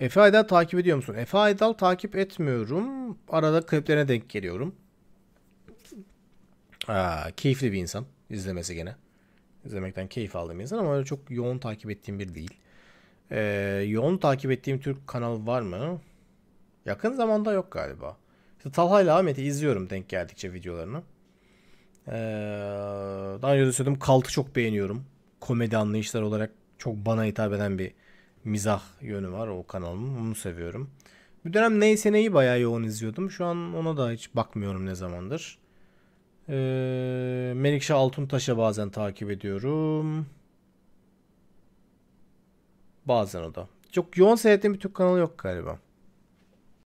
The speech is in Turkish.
Efe Aydal takip ediyor musun? Efe Aydal takip etmiyorum. Arada kliplerine denk geliyorum. Aa, keyifli bir insan. izlemesi gene. İzlemekten keyif aldığım insan ama öyle çok yoğun takip ettiğim bir değil. Ee, yoğun takip ettiğim Türk kanal var mı? Yakın zamanda yok galiba. İşte Talha ile Ahmet'i izliyorum denk geldikçe videolarını. Ee, daha önce de söyledim Kalt'ı çok beğeniyorum. Komedi anlayışlar olarak çok bana hitap eden bir mizah yönü var o kanalımın. Onu seviyorum. Bir dönem neyse neyi bayağı yoğun izliyordum. Şu an ona da hiç bakmıyorum ne zamandır. Ee, Melikşah Altuntaş'a bazen takip ediyorum. Bazen o da. Çok yoğun seyrettiğim bir Türk kanalı yok galiba.